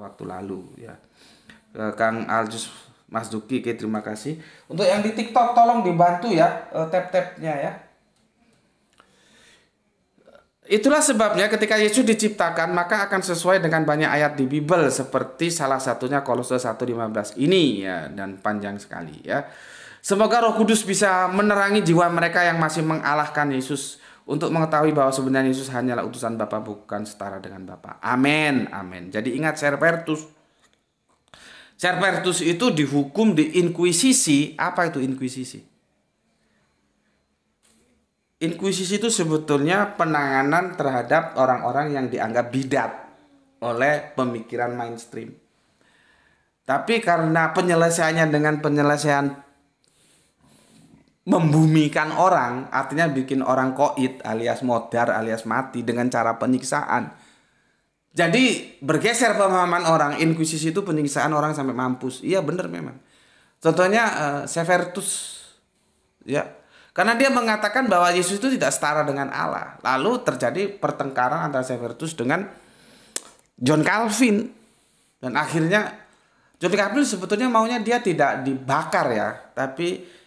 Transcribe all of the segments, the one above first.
waktu lalu ya uh, Kang Aljus Mas Duki oke terima kasih untuk yang di TikTok tolong dibantu ya uh, eh, tap tapnya ya Itulah sebabnya ketika Yesus diciptakan maka akan sesuai dengan banyak ayat di Bible seperti salah satunya Kolose 1:15 ini ya dan panjang sekali ya. Semoga Roh Kudus bisa menerangi jiwa mereka yang masih mengalahkan Yesus untuk mengetahui bahwa sebenarnya Yesus hanyalah utusan Bapa bukan setara dengan Bapa. Amin. Amin. Jadi ingat Serpertus. Serpertus itu dihukum di inkuisisi. Apa itu inkuisisi? Inkuisisi itu sebetulnya penanganan terhadap orang-orang yang dianggap bidat oleh pemikiran mainstream. Tapi karena penyelesaiannya dengan penyelesaian membumikan orang artinya bikin orang koit alias modar alias mati dengan cara penyiksaan jadi bergeser pemahaman orang inkuisisi itu penyiksaan orang sampai mampus iya bener memang contohnya uh, eh, Severus ya karena dia mengatakan bahwa Yesus itu tidak setara dengan Allah lalu terjadi pertengkaran antara Severus dengan John Calvin dan akhirnya John Calvin sebetulnya maunya dia tidak dibakar ya tapi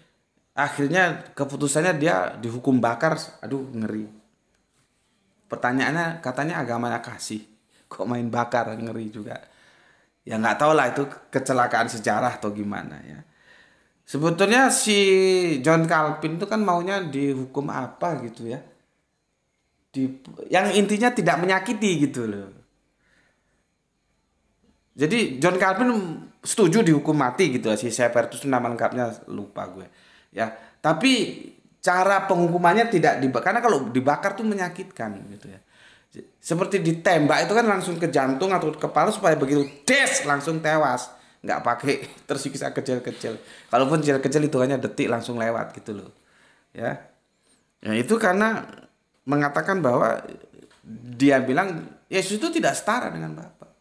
akhirnya keputusannya dia dihukum bakar aduh ngeri pertanyaannya katanya agamanya kasih kok main bakar ngeri juga ya nggak tahu lah itu kecelakaan sejarah atau gimana ya sebetulnya si John Calvin itu kan maunya dihukum apa gitu ya di yang intinya tidak menyakiti gitu loh jadi John Calvin setuju dihukum mati gitu si itu nama lengkapnya lupa gue ya tapi cara penghukumannya tidak dibakar karena kalau dibakar tuh menyakitkan gitu ya seperti ditembak itu kan langsung ke jantung atau ke kepala supaya begitu des langsung tewas nggak pakai tersiksa kecil-kecil kalaupun kecil-kecil itu hanya detik langsung lewat gitu loh ya ya itu karena mengatakan bahwa dia bilang Yesus itu tidak setara dengan Bapa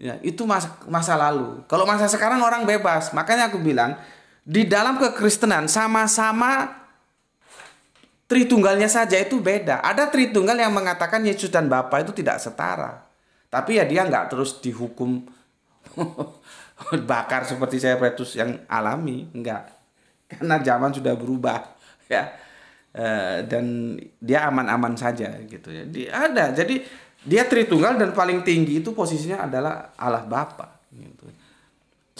ya itu masa masa lalu kalau masa sekarang orang bebas makanya aku bilang di dalam kekristenan sama-sama Tritunggalnya saja itu beda. Ada Tritunggal yang mengatakan Yesus dan Bapa itu tidak setara. Tapi ya dia nggak terus dihukum bakar seperti saya Petrus yang alami, nggak. Karena zaman sudah berubah ya. E, dan dia aman-aman saja gitu ya. Dia ada. Jadi dia Tritunggal dan paling tinggi itu posisinya adalah Allah Bapa gitu.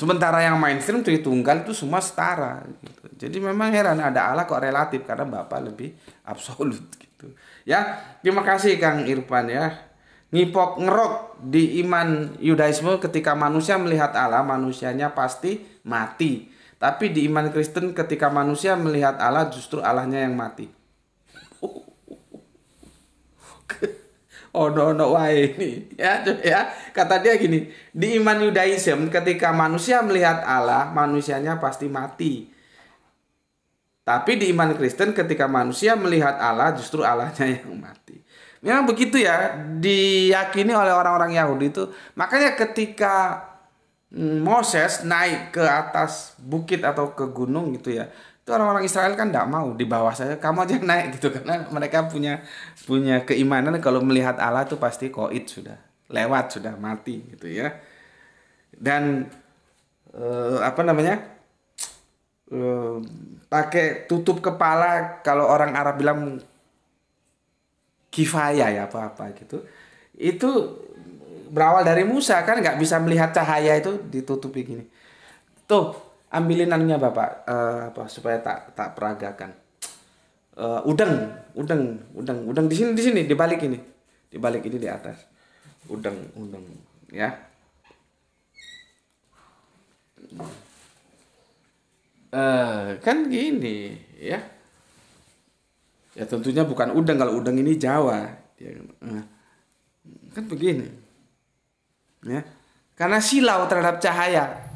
Sementara yang mainstream Tri Tunggal itu semua setara gitu. Jadi memang heran ada Allah kok relatif karena Bapak lebih absolut gitu. Ya, terima kasih Kang Irfan ya. Nipok ngerok di iman Yudaisme ketika manusia melihat Allah, manusianya pasti mati. Tapi di iman Kristen ketika manusia melihat Allah justru Allahnya yang mati. ono-ono wae ini ya ya kata dia gini di iman Yudaism ketika manusia melihat Allah manusianya pasti mati tapi di iman Kristen ketika manusia melihat Allah justru Allahnya yang mati memang begitu ya diyakini oleh orang-orang Yahudi itu makanya ketika mm, Moses naik ke atas bukit atau ke gunung gitu ya itu orang-orang Israel kan tidak mau di bawah saya kamu aja naik gitu karena mereka punya punya keimanan kalau melihat Allah tuh pasti koit sudah lewat sudah mati gitu ya dan eh, apa namanya eh, pakai tutup kepala kalau orang Arab bilang kifaya ya apa-apa gitu itu berawal dari Musa kan nggak bisa melihat cahaya itu ditutupi gini tuh ambilinannya bapak uh, apa supaya tak tak peragakan uh, eh, udang udang udang udang di sini di sini di balik ini di balik ini di atas udang udang ya uh, kan gini ya ya tentunya bukan udang kalau udang ini Jawa ya, kan begini ya karena silau terhadap cahaya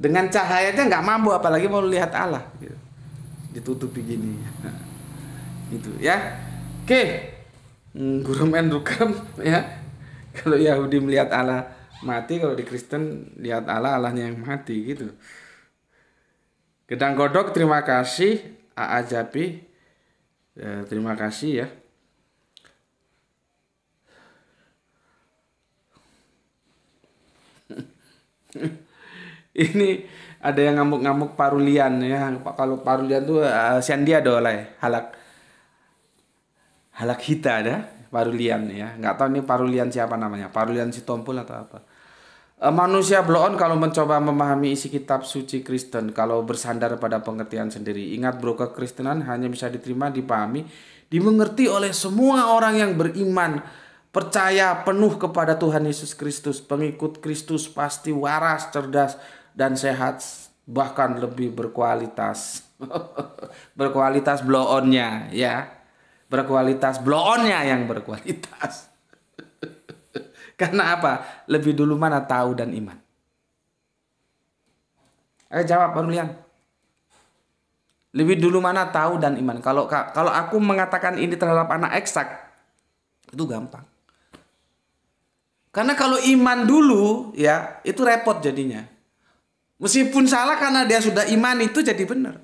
dengan cahayanya nggak mampu apalagi mau lihat Allah gitu. ditutupi gini nah, gitu ya oke okay. hmm, guru rukam ya kalau Yahudi melihat Allah mati kalau di Kristen lihat Allah Allahnya yang mati gitu Gedang Godok terima kasih AA Japi ya, terima kasih ya Hmm. ini ada yang ngamuk-ngamuk parulian ya kalau parulian tuh uh, sandiado lah ya halak halak hita ada parulian ya nggak tahu ini parulian siapa namanya parulian si Tompul atau apa eh, Manusia bloon kalau mencoba memahami isi kitab suci Kristen, kalau bersandar pada pengertian sendiri. Ingat bro, kekristenan hanya bisa diterima, dipahami, dimengerti oleh semua orang yang beriman, percaya penuh kepada Tuhan Yesus Kristus. Pengikut Kristus pasti waras, cerdas, dan sehat bahkan lebih berkualitas. berkualitas blow onnya ya. Berkualitas blow onnya yang berkualitas. Karena apa? Lebih dulu mana tahu dan iman. Ayo eh, jawab Pak Lebih dulu mana tahu dan iman. Kalau kalau aku mengatakan ini terhadap anak eksak itu gampang. Karena kalau iman dulu ya itu repot jadinya. Meskipun salah karena dia sudah iman itu jadi benar.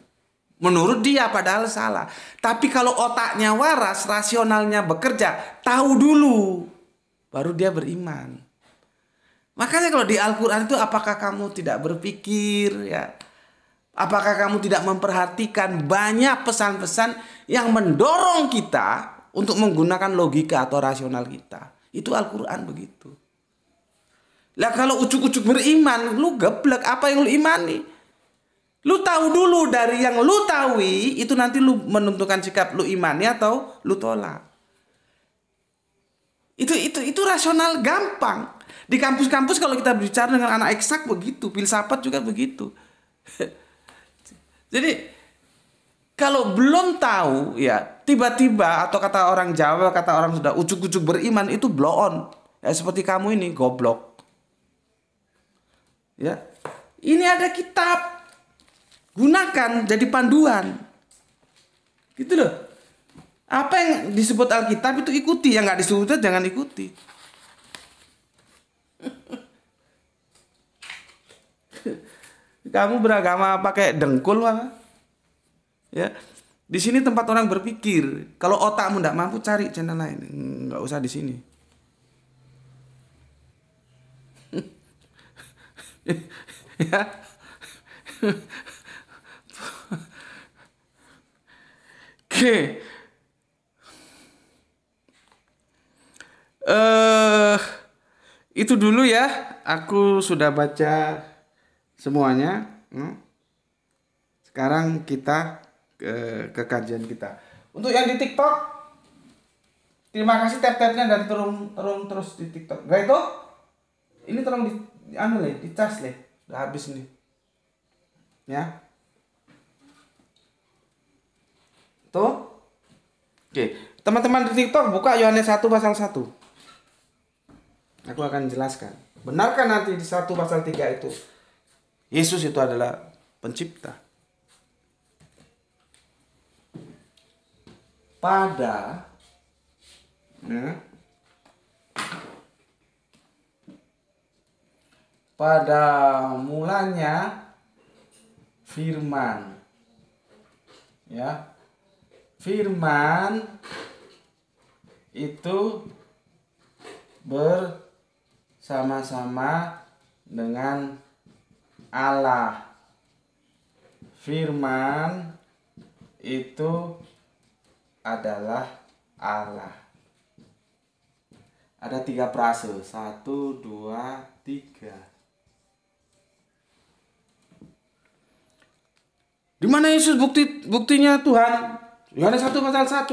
Menurut dia padahal salah. Tapi kalau otaknya waras, rasionalnya bekerja, tahu dulu. Baru dia beriman. Makanya kalau di Al-Quran itu apakah kamu tidak berpikir ya? Apakah kamu tidak memperhatikan banyak pesan-pesan yang mendorong kita untuk menggunakan logika atau rasional kita? Itu Al-Quran begitu. Lah kalau ujuk-ujuk beriman, lu geblek apa yang lu imani? Lu tahu dulu dari yang lu tahu itu nanti lu menentukan sikap lu imani atau lu tolak. Itu itu itu rasional gampang. Di kampus-kampus kalau kita berbicara dengan anak eksak begitu, filsafat juga begitu. Jadi kalau belum tahu ya tiba-tiba atau kata orang Jawa kata orang sudah ujuk-ujuk beriman itu blow on ya seperti kamu ini goblok Ya. Ini ada kitab. Gunakan jadi panduan. Gitu loh. Apa yang disebut Alkitab itu ikuti, yang nggak disebut jangan ikuti. Kamu beragama pakai dengkul apa? Ya. Di sini tempat orang berpikir. Kalau otakmu tidak mampu cari channel lain. Nggak usah di sini. ya. Oke. Eh uh, itu dulu ya. Aku sudah baca semuanya. Hmm. Sekarang kita ke, ke kajian kita. Untuk yang di TikTok Terima kasih tap-tapnya dan turun turun terus di TikTok. Gak itu? Ini tolong di anu leh di tas leh udah habis nih ya tuh oke teman-teman di tiktok buka Yohanes 1 pasal 1 aku akan jelaskan benarkah nanti di 1 pasal 3 itu Yesus itu adalah pencipta pada ya, pada mulanya firman ya firman itu bersama-sama dengan Allah firman itu adalah Allah ada tiga prase satu dua tiga Mana Yesus bukti buktinya Tuhan? Yohanes 1 pasal 1.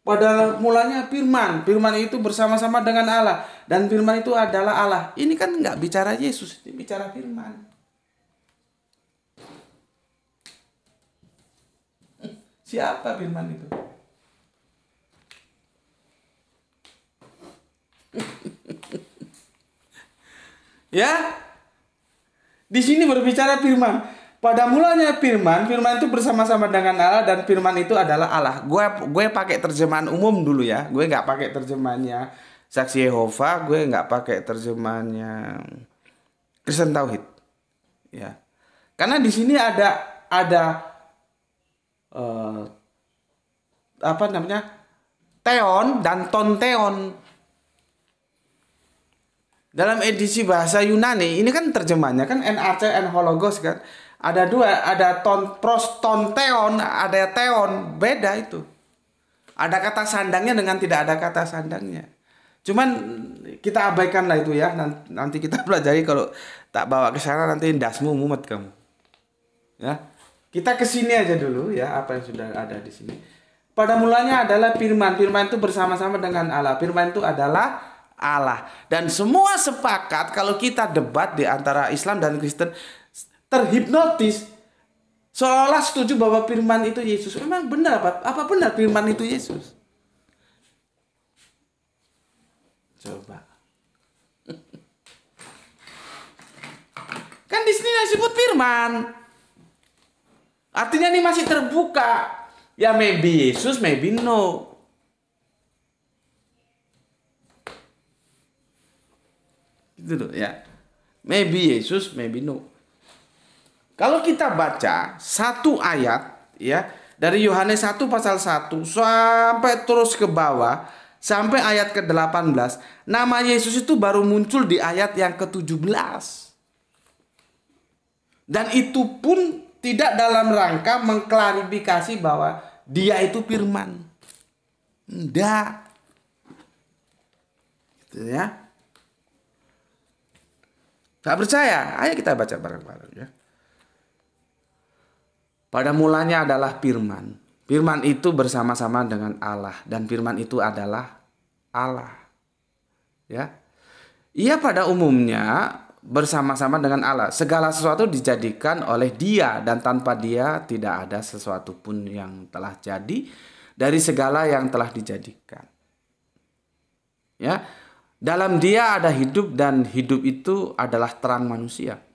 Pada mulanya firman, firman itu bersama-sama dengan Allah dan firman itu adalah Allah. Ini kan nggak bicara Yesus, ini bicara firman. Siapa firman itu? ya? Di sini berbicara firman. Pada mulanya firman, firman itu bersama-sama dengan Allah dan firman itu adalah Allah. Gue gue pakai terjemahan umum dulu ya. Gue nggak pakai terjemahannya Saksi Yehova, gue nggak pakai terjemahannya Kristen Tauhid. Ya. Karena di sini ada ada uh, apa namanya? Teon dan Tonteon. Dalam edisi bahasa Yunani, ini kan terjemahannya kan NAC and Hologos kan ada dua, ada ton, pros, ton, teon, ada teon, beda itu. Ada kata sandangnya dengan tidak ada kata sandangnya. Cuman kita abaikan lah itu ya. Nanti kita pelajari kalau tak bawa ke sana nanti dasmu mumet kamu. Ya. Kita ke sini aja dulu ya apa yang sudah ada di sini. Pada mulanya adalah firman. Firman itu bersama-sama dengan Allah. Firman itu adalah Allah. Dan semua sepakat kalau kita debat di antara Islam dan Kristen, terhipnotis seolah setuju bahwa firman itu Yesus. Memang benar apa? Apa benar firman itu Yesus? Coba. Kan di sini disebut firman. Artinya ini masih terbuka. Ya maybe Yesus, maybe no. Gitu loh ya. Maybe Yesus, maybe no. Kalau kita baca satu ayat ya dari Yohanes 1 pasal 1 sampai terus ke bawah sampai ayat ke-18, nama Yesus itu baru muncul di ayat yang ke-17. Dan itu pun tidak dalam rangka mengklarifikasi bahwa dia itu firman. Enggak. Gitu ya. Gak percaya? Ayo kita baca bareng-bareng ya. Pada mulanya adalah firman. Firman itu bersama-sama dengan Allah dan firman itu adalah Allah. Ya. Ia pada umumnya bersama-sama dengan Allah. Segala sesuatu dijadikan oleh Dia dan tanpa Dia tidak ada sesuatu pun yang telah jadi dari segala yang telah dijadikan. Ya. Dalam Dia ada hidup dan hidup itu adalah terang manusia.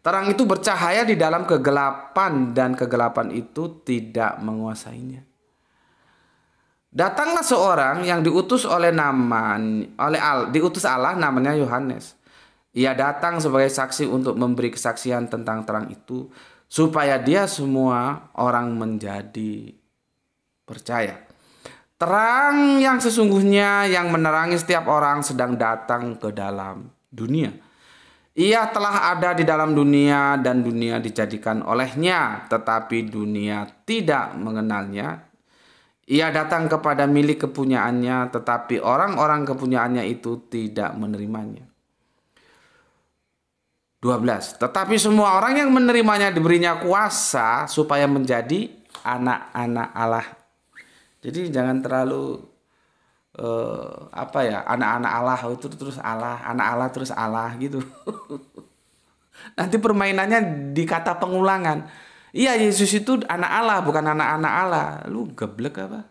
Terang itu bercahaya di dalam kegelapan dan kegelapan itu tidak menguasainya. Datanglah seorang yang diutus oleh naman oleh Al, diutus Allah namanya Yohanes. Ia datang sebagai saksi untuk memberi kesaksian tentang terang itu supaya dia semua orang menjadi percaya. Terang yang sesungguhnya yang menerangi setiap orang sedang datang ke dalam dunia. Ia telah ada di dalam dunia dan dunia dijadikan olehnya, tetapi dunia tidak mengenalnya. Ia datang kepada milik kepunyaannya, tetapi orang-orang kepunyaannya itu tidak menerimanya. 12. Tetapi semua orang yang menerimanya diberinya kuasa supaya menjadi anak-anak Allah. Jadi jangan terlalu uh, apa ya anak-anak Allah itu terus Allah anak Allah terus Allah gitu nanti permainannya di kata pengulangan iya Yesus itu anak Allah bukan anak-anak Allah lu geblek apa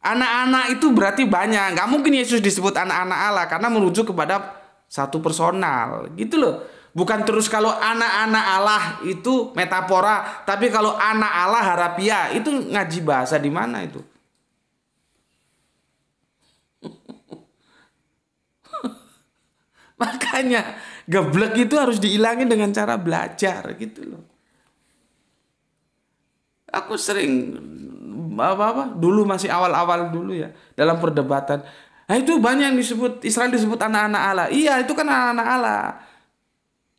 anak-anak itu berarti banyak nggak mungkin Yesus disebut anak-anak Allah karena merujuk kepada satu personal gitu loh bukan terus kalau anak-anak Allah itu metafora tapi kalau anak Allah harapiah itu ngaji bahasa di mana itu Makanya geblek itu harus dihilangin dengan cara belajar gitu loh. Aku sering apa apa dulu masih awal-awal dulu ya dalam perdebatan. Nah, itu banyak yang disebut Israel disebut anak-anak Allah. Iya, itu kan anak-anak Allah.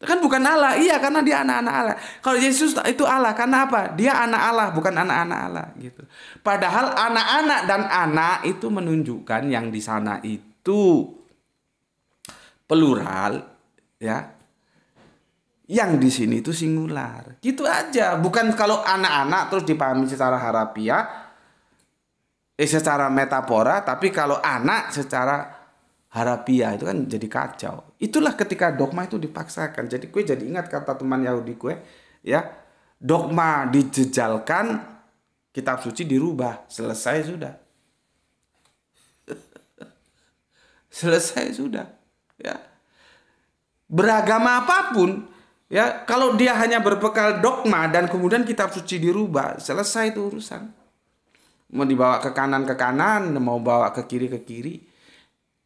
Kan bukan Allah, iya karena dia anak-anak Allah. Kalau Yesus itu Allah karena apa? Dia anak Allah, bukan anak-anak Allah gitu. Padahal anak-anak dan anak itu menunjukkan yang di sana itu plural ya yang di sini itu singular gitu aja bukan kalau anak-anak terus dipahami secara harafiah eh secara metafora tapi kalau anak secara harafiah itu kan jadi kacau itulah ketika dogma itu dipaksakan jadi gue jadi ingat kata teman Yahudi gue ya dogma dijejalkan kitab suci dirubah selesai sudah selesai sudah ya beragama apapun ya kalau dia hanya berbekal dogma dan kemudian kitab suci dirubah selesai itu urusan mau dibawa ke kanan ke kanan mau bawa ke kiri ke kiri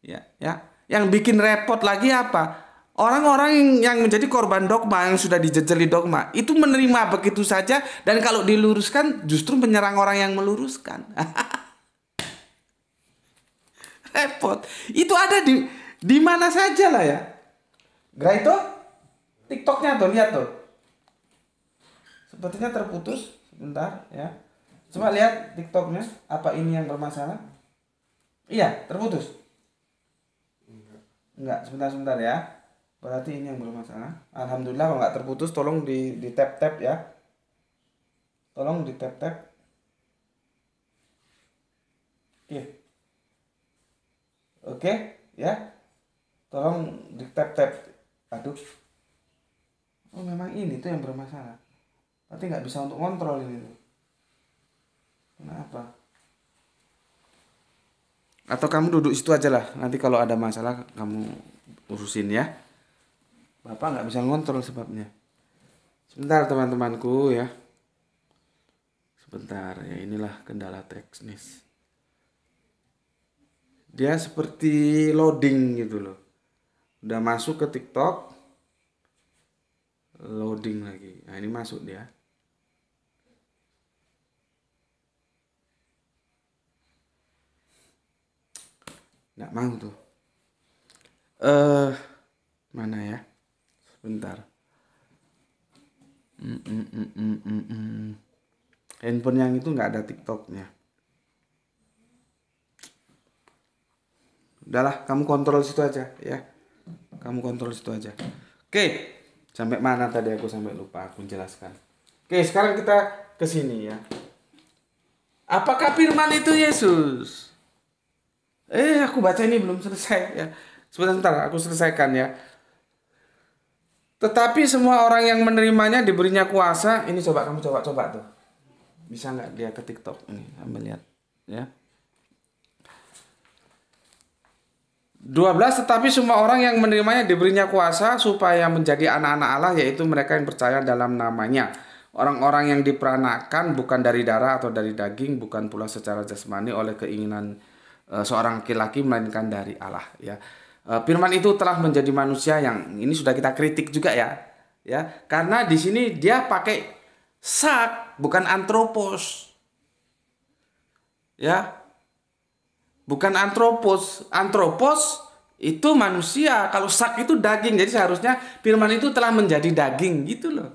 ya ya yang bikin repot lagi apa Orang-orang yang menjadi korban dogma yang sudah dijejeli dogma itu menerima begitu saja dan kalau diluruskan justru menyerang orang yang meluruskan. Repot. Itu ada di di mana saja lah ya. Gerai itu TikToknya tuh lihat tuh. Sepertinya terputus sebentar ya. Coba lihat TikToknya apa ini yang bermasalah? Iya terputus. Enggak sebentar sebentar ya. Berarti ini yang bermasalah. Alhamdulillah kalau nggak terputus tolong di di tap tap ya. Tolong di tap tap. Iya. Oke, ya tolong di tap tap aduh oh memang ini tuh yang bermasalah tapi nggak bisa untuk kontrol ini tuh kenapa atau kamu duduk situ aja lah nanti kalau ada masalah kamu urusin ya bapak nggak bisa ngontrol sebabnya sebentar teman-temanku ya sebentar ya inilah kendala teknis dia seperti loading gitu loh udah masuk ke TikTok loading lagi nah ini masuk dia nggak mau tuh eh uh, mana ya sebentar mm, mm -mm -mm -mm -mm handphone yang itu nggak ada tiktoknya udahlah kamu kontrol situ aja ya kamu kontrol situ aja oke sampai mana tadi aku sampai lupa aku jelaskan oke sekarang kita ke sini ya apakah firman itu Yesus eh aku baca ini belum selesai ya sebentar aku selesaikan ya tetapi semua orang yang menerimanya diberinya kuasa ini coba kamu coba coba tuh bisa nggak dia ke TikTok ini ambil lihat ya 12 tetapi semua orang yang menerimanya diberinya kuasa supaya menjadi anak-anak Allah yaitu mereka yang percaya dalam namanya. Orang-orang yang diperanakan bukan dari darah atau dari daging, bukan pula secara jasmani oleh keinginan e, seorang laki-laki melainkan dari Allah ya. E, firman itu telah menjadi manusia yang ini sudah kita kritik juga ya. Ya, karena di sini dia pakai sak bukan antropos. Ya, bukan antropos. Antropos itu manusia, kalau sak itu daging. Jadi seharusnya firman itu telah menjadi daging gitu loh.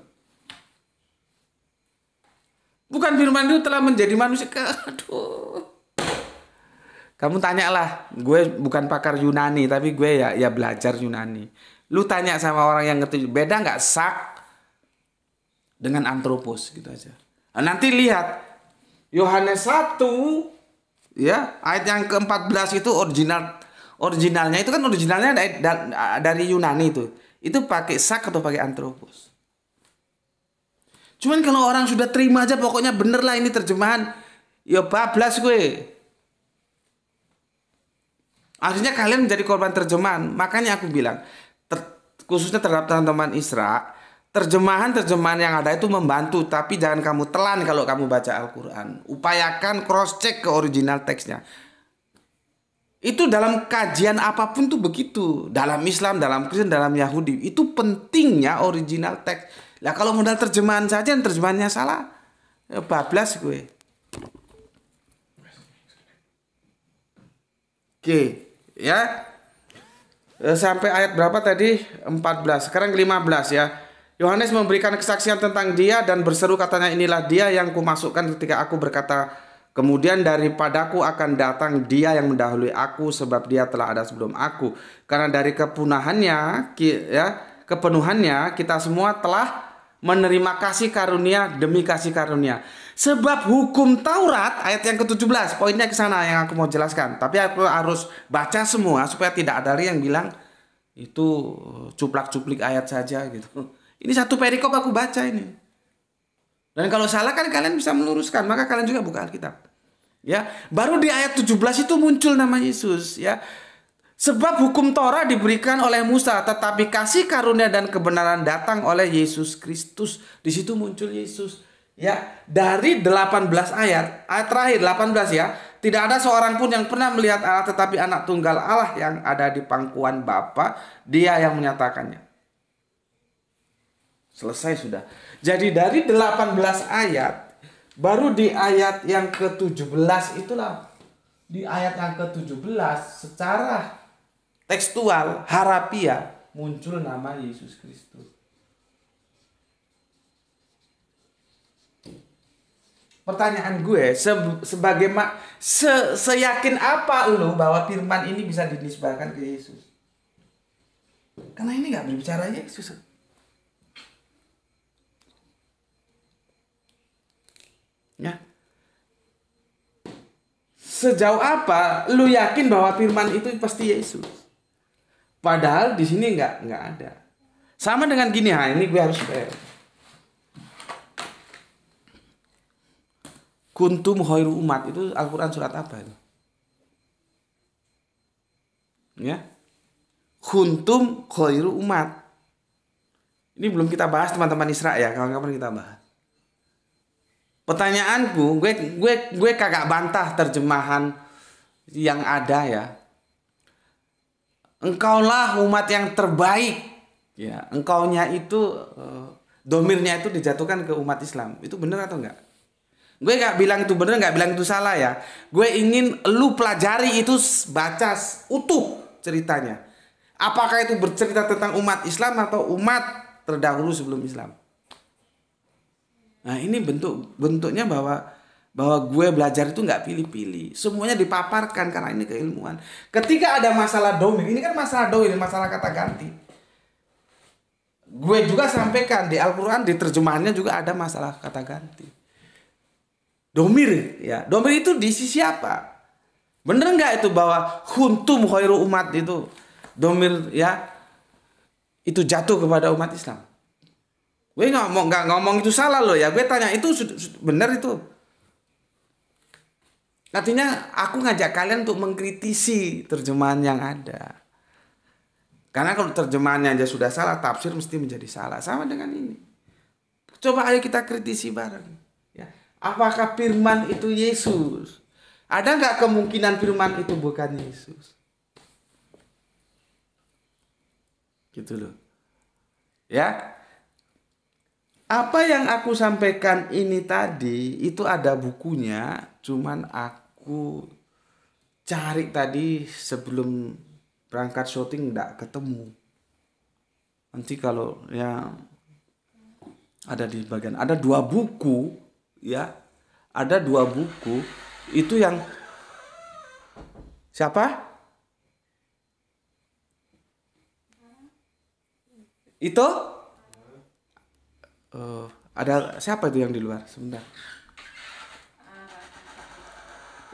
Bukan firman itu telah menjadi manusia. Aduh. Kamu tanyalah, gue bukan pakar Yunani, tapi gue ya ya belajar Yunani. Lu tanya sama orang yang ngerti, beda nggak sak dengan antropos gitu aja. Nah, nanti lihat Yohanes 1 Ya, ayat yang ke-14 itu original originalnya itu kan originalnya dari, dari Yunani itu. Itu pakai sak atau pakai antropos. Cuman kalau orang sudah terima aja pokoknya bener lah ini terjemahan. Ya bablas gue. Akhirnya kalian menjadi korban terjemahan. Makanya aku bilang, ter, khususnya terhadap teman-teman Israel terjemahan-terjemahan yang ada itu membantu tapi jangan kamu telan kalau kamu baca Al-Qur'an. Upayakan cross check ke original teksnya. Itu dalam kajian apapun tuh begitu. Dalam Islam, dalam Kristen, dalam Yahudi, itu pentingnya original teks. Nah kalau modal terjemahan saja yang terjemahannya salah, ya bablas gue. Oke, ya. Eh, sampai ayat berapa tadi? 14. Sekarang 15 ya. Yohanes memberikan kesaksian tentang dia dan berseru katanya inilah dia yang kumasukkan ketika aku berkata kemudian daripadaku akan datang dia yang mendahului aku sebab dia telah ada sebelum aku karena dari kepunahannya ya kepenuhannya kita semua telah menerima kasih karunia demi kasih karunia sebab hukum Taurat ayat yang ke-17 poinnya ke sana yang aku mau jelaskan tapi aku harus baca semua supaya tidak ada yang bilang itu cuplak-cuplik ayat saja gitu ini satu perikop aku baca ini. Dan kalau salah kan kalian bisa meluruskan, maka kalian juga buka Alkitab. Ya, baru di ayat 17 itu muncul nama Yesus, ya. Sebab hukum Torah diberikan oleh Musa, tetapi kasih karunia dan kebenaran datang oleh Yesus Kristus. Di situ muncul Yesus. Ya, dari 18 ayat, ayat terakhir 18 ya, tidak ada seorang pun yang pernah melihat Allah tetapi anak tunggal Allah yang ada di pangkuan Bapa, dia yang menyatakannya. Selesai sudah. Jadi dari 18 ayat baru di ayat yang ke-17 itulah di ayat yang ke-17 secara tekstual harapia muncul nama Yesus Kristus. Pertanyaan gue se sebagai mak se seyakin apa lo bahwa firman ini bisa dinisbahkan ke Yesus? Karena ini nggak berbicara Yesus. sejauh apa lu yakin bahwa firman itu pasti Yesus? Padahal di sini nggak nggak ada. Sama dengan gini, ha ini gue harus bayar. Kuntum khairu umat itu Al-Qur'an surat apa itu? Ya. Kuntum khairu umat. Ini belum kita bahas teman-teman Israel ya, kawan-kawan kita bahas pertanyaanku gue gue gue kagak bantah terjemahan yang ada ya engkaulah umat yang terbaik ya engkaunya itu eh, domirnya itu dijatuhkan ke umat Islam itu bener atau enggak gue gak bilang itu bener gak bilang itu salah ya gue ingin lu pelajari itu baca utuh ceritanya apakah itu bercerita tentang umat Islam atau umat terdahulu sebelum Islam Nah ini bentuk bentuknya bahwa bahwa gue belajar itu nggak pilih-pilih, semuanya dipaparkan karena ini keilmuan. Ketika ada masalah domain, ini kan masalah domain, masalah kata ganti. Gue juga sampaikan di Al-Quran di terjemahannya juga ada masalah kata ganti. Domir ya, domir itu di sisi apa? Bener nggak itu bahwa huntum khairu umat itu domir ya itu jatuh kepada umat Islam? Gue ngomong nggak ngomong itu salah loh ya. Gue tanya itu benar itu. Artinya aku ngajak kalian untuk mengkritisi terjemahan yang ada. Karena kalau terjemahannya aja sudah salah, tafsir mesti menjadi salah. Sama dengan ini. Coba ayo kita kritisi bareng. Ya. Apakah firman itu Yesus? Ada nggak kemungkinan firman itu bukan Yesus? Gitu loh. Ya, apa yang aku sampaikan ini tadi itu ada bukunya, cuman aku cari tadi sebelum berangkat syuting tidak ketemu. Nanti kalau ya ada di bagian ada dua buku ya, ada dua buku itu yang siapa? Itu? uh, ada siapa itu yang di luar sebentar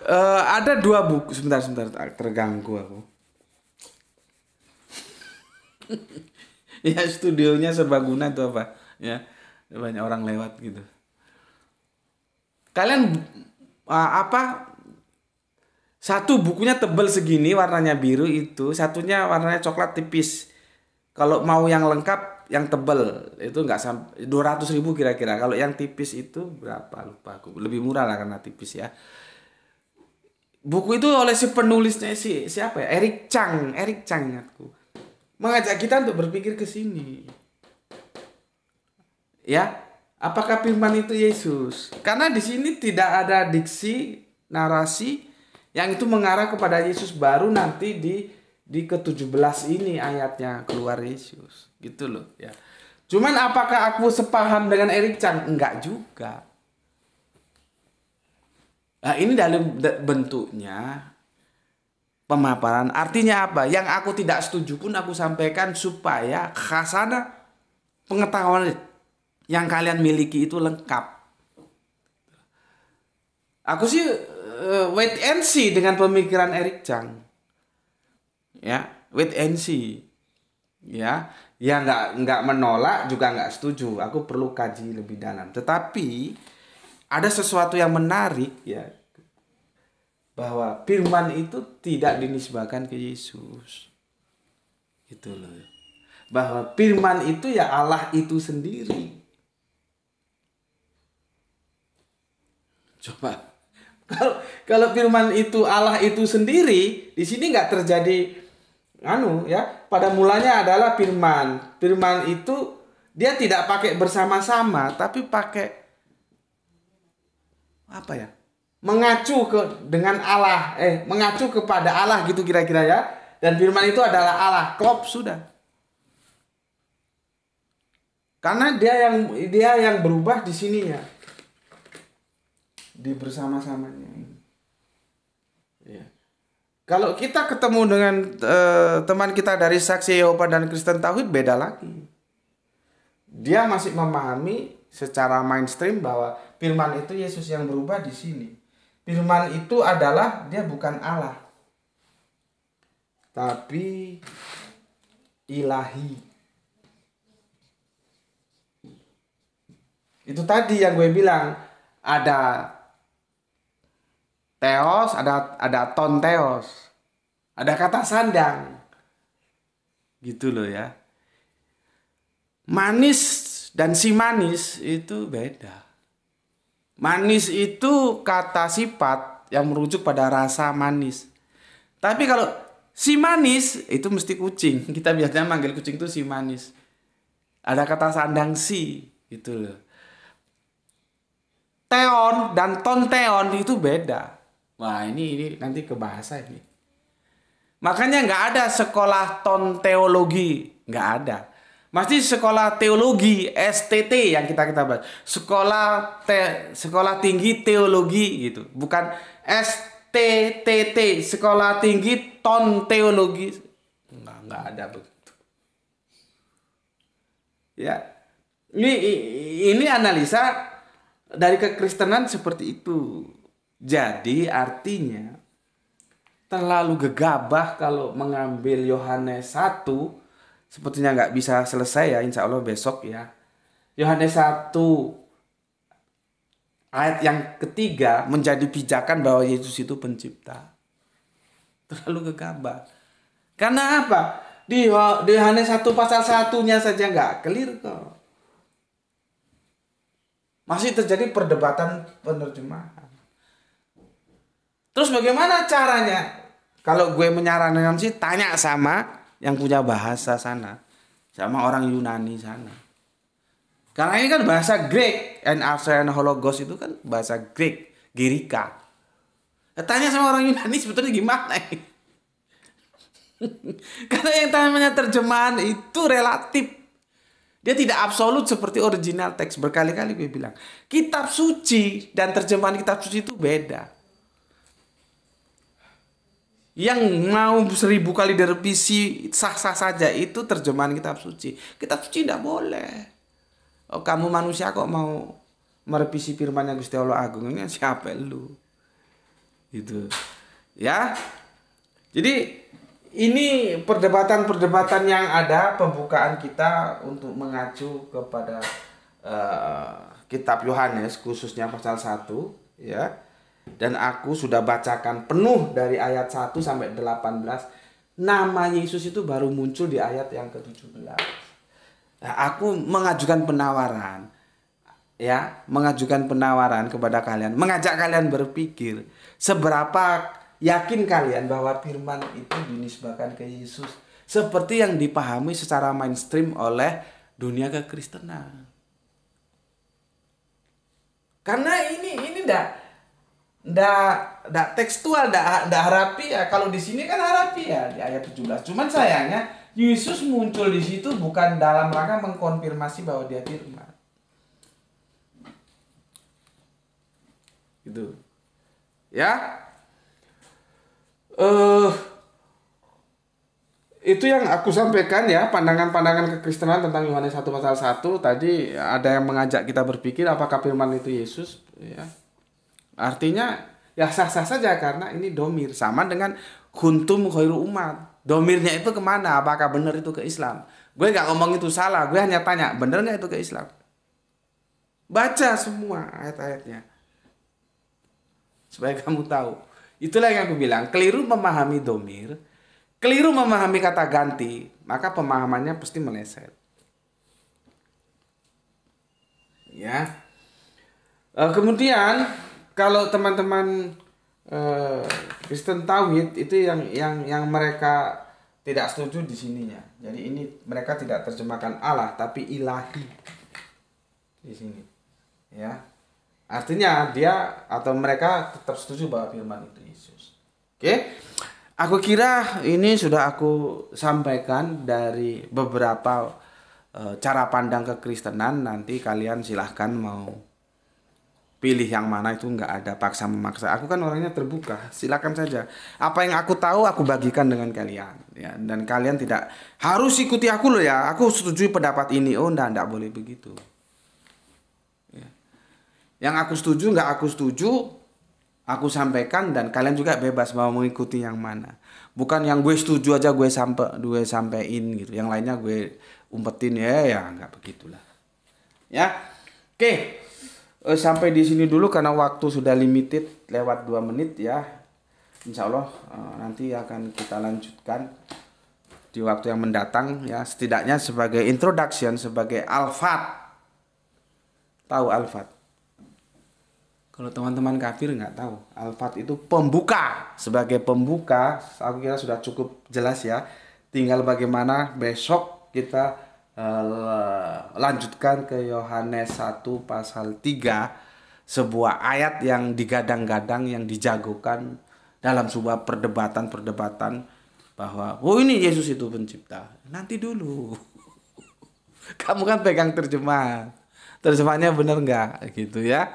uh, ada dua buku sebentar sebentar terganggu aku ya studionya serbaguna itu apa ya banyak orang lewat gitu kalian uh, apa satu bukunya tebel segini warnanya biru itu satunya warnanya coklat tipis kalau mau yang lengkap yang tebel itu nggak sampai 200 ribu kira-kira kalau yang tipis itu berapa lupa aku lebih murah lah karena tipis ya buku itu oleh si penulisnya si siapa ya Eric Chang Eric Chang ingatku mengajak kita untuk berpikir ke sini ya apakah firman itu Yesus karena di sini tidak ada diksi narasi yang itu mengarah kepada Yesus baru nanti di di ke-17 ini ayatnya keluar Yesus. Gitu loh ya. Cuman apakah aku sepaham dengan Eric Chan? Enggak juga. Nah, ini dalam bentuknya pemaparan. Artinya apa? Yang aku tidak setuju pun aku sampaikan supaya khasana pengetahuan yang kalian miliki itu lengkap. Aku sih eh, wait and see dengan pemikiran Eric Chang ya wait and see ya ya nggak nggak menolak juga nggak setuju aku perlu kaji lebih dalam tetapi ada sesuatu yang menarik ya bahwa firman itu tidak dinisbahkan ke Yesus gitu loh bahwa firman itu ya Allah itu sendiri coba kalau kalau firman itu Allah itu sendiri di sini nggak terjadi anu ya pada mulanya adalah firman firman itu dia tidak pakai bersama-sama tapi pakai apa ya mengacu ke dengan Allah eh mengacu kepada Allah gitu kira-kira ya dan firman itu adalah Allah klop sudah karena dia yang dia yang berubah di sininya di bersama-samanya ini kalau kita ketemu dengan uh, teman kita dari saksi Yehova dan Kristen Tauhid beda lagi. Dia masih memahami secara mainstream bahwa firman itu Yesus yang berubah di sini. Firman itu adalah dia bukan Allah. Tapi ilahi. Itu tadi yang gue bilang ada Teos ada ada ton teos. Ada kata sandang. Gitu loh ya. Manis dan si manis itu beda. Manis itu kata sifat yang merujuk pada rasa manis. Tapi kalau si manis itu mesti kucing. Kita biasanya manggil kucing itu si manis. Ada kata sandang si gitu loh. Teon dan ton teon itu beda Wah ini ini nanti ke bahasa ini. Makanya nggak ada sekolah ton teologi, nggak ada. Masih sekolah teologi STT yang kita kita bahas. Sekolah te, sekolah tinggi teologi gitu, bukan STTT sekolah tinggi ton teologi. Nggak nggak ada begitu. Ya, ini ini analisa dari kekristenan seperti itu jadi artinya terlalu gegabah kalau mengambil Yohanes 1 sepertinya nggak bisa selesai ya insya Allah besok ya. Yohanes 1 ayat yang ketiga menjadi pijakan bahwa Yesus itu pencipta. Terlalu gegabah. Karena apa? Di, Yohanes 1 pasal satunya saja nggak clear kok. Masih terjadi perdebatan penerjemahan. Terus bagaimana caranya? Kalau gue menyarankan sih tanya sama yang punya bahasa sana, sama orang Yunani sana. Karena ini kan bahasa Greek, and and e Hologos itu kan bahasa Greek, Girika. Ya, tanya sama orang Yunani sebetulnya gimana? Karena yang namanya terjemahan itu relatif. Dia tidak absolut seperti original teks berkali-kali gue bilang. Kitab suci dan terjemahan kitab suci itu beda yang mau seribu kali direvisi sah-sah saja itu terjemahan kitab suci. Kitab suci tidak boleh. Oh, kamu manusia kok mau merevisi Firman Yang Gusti Allah Agungnya siapa lu? Itu. Ya. Jadi ini perdebatan-perdebatan yang ada pembukaan kita untuk mengacu kepada uh, kitab Yohanes khususnya pasal 1 ya. Dan aku sudah bacakan penuh dari ayat 1 sampai 18. Nama Yesus itu baru muncul di ayat yang ke-17. Nah, aku mengajukan penawaran. Ya, mengajukan penawaran kepada kalian, mengajak kalian berpikir seberapa yakin kalian bahwa firman itu dinisbahkan ke Yesus seperti yang dipahami secara mainstream oleh dunia kekristenan. Karena ini ini enggak ndak ndak tekstual ndak ndak harapi ya kalau di sini kan harapi ya di ayat 17 cuman sayangnya Yesus muncul di situ bukan dalam rangka mengkonfirmasi bahwa dia firman gitu ya eh uh, itu yang aku sampaikan ya pandangan-pandangan kekristenan tentang Yohanes satu pasal satu tadi ada yang mengajak kita berpikir apakah firman itu Yesus ya Artinya ya sah-sah saja karena ini domir sama dengan kuntum khairu umat. Domirnya itu kemana? Apakah benar itu ke Islam? Gue nggak ngomong itu salah, gue hanya tanya, benarnya nggak itu ke Islam? Baca semua ayat-ayatnya supaya kamu tahu. Itulah yang aku bilang, keliru memahami domir, keliru memahami kata ganti, maka pemahamannya pasti meleset. Ya, eh, kemudian kalau teman-teman uh, Kristen Tauhid ya, itu yang yang yang mereka tidak setuju di sininya. Jadi ini mereka tidak terjemahkan Allah tapi ilahi di sini. Ya. Artinya dia atau mereka tetap setuju bahwa firman itu Yesus. Oke. Okay? Aku kira ini sudah aku sampaikan dari beberapa uh, cara pandang kekristenan. Nanti kalian silahkan mau pilih yang mana itu nggak ada paksa memaksa aku kan orangnya terbuka silakan saja apa yang aku tahu aku bagikan dengan kalian ya dan kalian tidak harus ikuti aku loh ya aku setuju pendapat ini oh ndak ndak boleh begitu ya. yang aku setuju nggak aku setuju aku sampaikan dan kalian juga bebas mau mengikuti yang mana bukan yang gue setuju aja gue sampai gue sampein gitu yang lainnya gue umpetin ya ya nggak begitulah ya oke okay eh, sampai di sini dulu karena waktu sudah limited lewat 2 menit ya Insya Allah eh, nanti akan kita lanjutkan di waktu yang mendatang ya setidaknya sebagai introduction sebagai alfat tahu alfat kalau teman-teman kafir nggak tahu alfat itu pembuka sebagai pembuka aku kira sudah cukup jelas ya tinggal bagaimana besok kita Eh, lanjutkan ke Yohanes 1 pasal 3 sebuah ayat yang digadang-gadang yang dijagokan dalam sebuah perdebatan-perdebatan bahwa oh ini Yesus itu pencipta. Nanti dulu. Kamu kan pegang terjemah terjemahnya benar nggak gitu ya.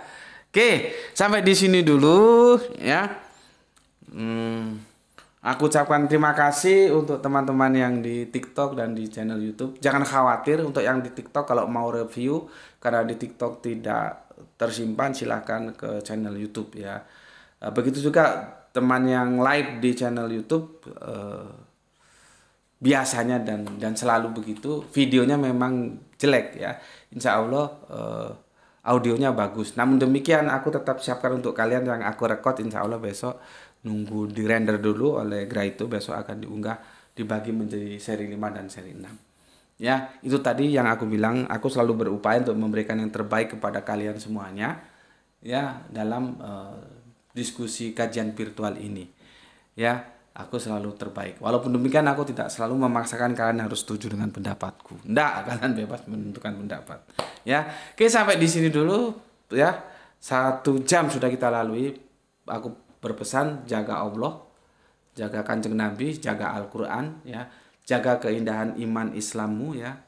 Oke, sampai di sini dulu ya. Hmm Aku ucapkan terima kasih untuk teman-teman yang di TikTok dan di channel YouTube. Jangan khawatir untuk yang di TikTok kalau mau review karena di TikTok tidak tersimpan silahkan ke channel YouTube ya. Eh, begitu juga teman yang live di channel YouTube eh, biasanya dan dan selalu begitu videonya memang jelek ya. Insya Allah eh, audionya bagus. Namun demikian aku tetap siapkan untuk kalian yang aku rekod insya Allah besok nunggu di render dulu oleh itu besok akan diunggah dibagi menjadi seri 5 dan seri 6 ya itu tadi yang aku bilang aku selalu berupaya untuk memberikan yang terbaik kepada kalian semuanya ya dalam uh, diskusi kajian virtual ini ya aku selalu terbaik walaupun demikian aku tidak selalu memaksakan kalian harus setuju dengan pendapatku ndak kalian bebas menentukan pendapat ya oke sampai di sini dulu ya satu jam sudah kita lalui aku berpesan jaga Allah, jaga kanjeng Nabi, jaga Al-Quran, ya, jaga keindahan iman Islammu, ya.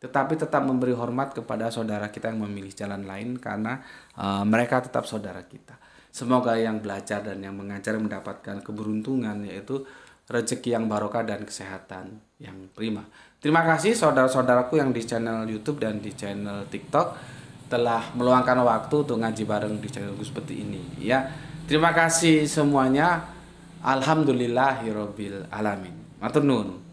Tetapi tetap memberi hormat kepada saudara kita yang memilih jalan lain karena uh, mereka tetap saudara kita. Semoga yang belajar dan yang mengajar mendapatkan keberuntungan yaitu rezeki yang barokah dan kesehatan yang prima. Terima kasih saudara-saudaraku yang di channel YouTube dan di channel TikTok telah meluangkan waktu untuk ngaji bareng di channel gue seperti ini. Ya, Terima kasih semuanya. alhamdulillahirobbilalamin. alamin. Matur nuwun.